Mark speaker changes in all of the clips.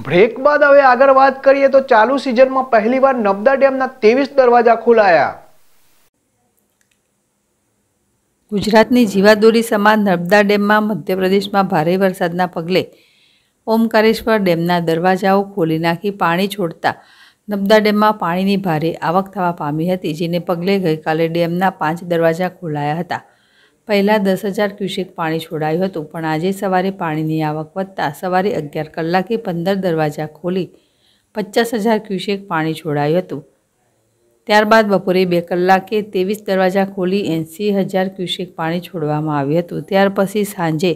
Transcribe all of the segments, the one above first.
Speaker 1: break બાદ હવે આગળ વાત કરીએ તો ચાલુ સિઝનમાં પહેલીવાર નબદા ડેમના ત્રેવીસ દરવાજા ખોલાયા ગુજરાતની જીવાદોરી સમાન નર્મદા ડેમમાં મધ્યપ્રદેશમાં ભારે વરસાદના પગલે ઓમકારેશ્વર ડેમના દરવાજાઓ ખોલી નાખી પાણી છોડતા નબદા ડેમમાં પાણીની ભારે આવક થવા પામી હતી જેને પગલે ગઈકાલે ડેમના પાંચ દરવાજા ખોલાયા હતા પહેલાં દસ હજાર ક્યુસેક પાણી છોડાયું હતું પણ આજે સવારે પાણીની આવક વધતા સવારે અગિયાર કલાકે પંદર દરવાજા ખોલી પચાસ હજાર ક્યુસેક પાણી છોડાયું હતું ત્યારબાદ બપોરે બે કલાકે ત્રેવીસ દરવાજા ખોલી એંસી હજાર ક્યુસેક પાણી છોડવામાં આવ્યું હતું ત્યાર પછી સાંજે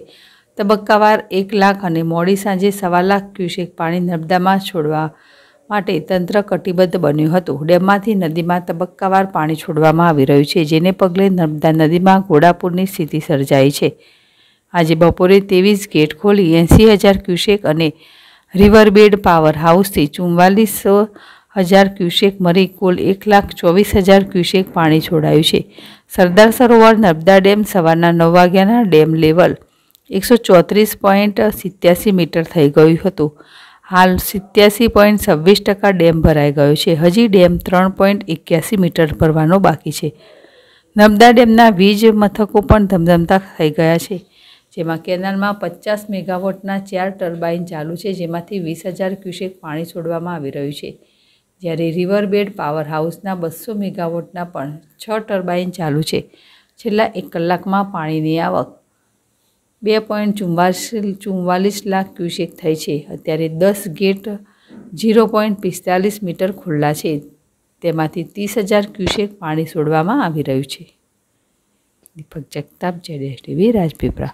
Speaker 1: તબક્કાવાર એક લાખ અને મોડી સાંજે સવા લાખ ક્યુસેક પાણી નર્મદામાં છોડવા માટે તંત્ર કટિબદ્ધ બન્યું હતું ડેમમાંથી નદીમાં તબક્કાવાર પાણી છોડવામાં આવી રહ્યું છે જેને પગલે નર્મદા નદીમાં ઘોડાપુરની સ્થિતિ સર્જાઈ છે આજે બપોરે ત્રેવીસ ગેટ ખોલી એંસી હજાર ક્યુસેક અને રિવરબેડ પાવર હાઉસથી ચુમ્માલીસ હજાર ક્યુસેક મરી કુલ એક લાખ ચોવીસ હજાર ક્યુસેક પાણી છોડાયું છે સરદાર સરોવર નર્મદા ડેમ સવારના નવ વાગ્યાના ડેમ લેવલ એકસો ચોત્રીસ પોઈન્ટ સિત્યાસી મીટર થઈ ગયું હતું હાલ સિત્યાસી પોઈન્ટ છવ્વીસ ટકા ડેમ ભરાઈ ગયો છે હજી ડેમ ત્રણ પોઈન્ટ એક્યાસી મીટર ભરવાનો બાકી છે નર્મદા ડેમના વીજ મથકો પણ ધમધમતા થઈ ગયા છે જેમાં કેનાલમાં પચાસ મેગાવોટના ચાર ટર્બાઇન ચાલુ છે જેમાંથી વીસ હજાર ક્યુસેક પાણી છોડવામાં આવી રહ્યું છે જ્યારે રિવરબેડ પાવર હાઉસના બસો મેગાવોટના પણ છ ટર્બાઇન ચાલુ છે છેલ્લા એક કલાકમાં પાણીની આવક બે પોઈન્ટ ચુમ્માલીસ ચુમ્માલીસ લાખ ક્યુસેક થઈ છે અત્યારે દસ ગેટ ઝીરો પોઈન્ટ પિસ્તાલીસ મીટર ખુલ્લા છે તેમાંથી ત્રીસ હજાર ક્યુસેક પાણી છોડવામાં આવી રહ્યું છે દીપક જગતાપ જેડેશ ટીવી રાજપીપળા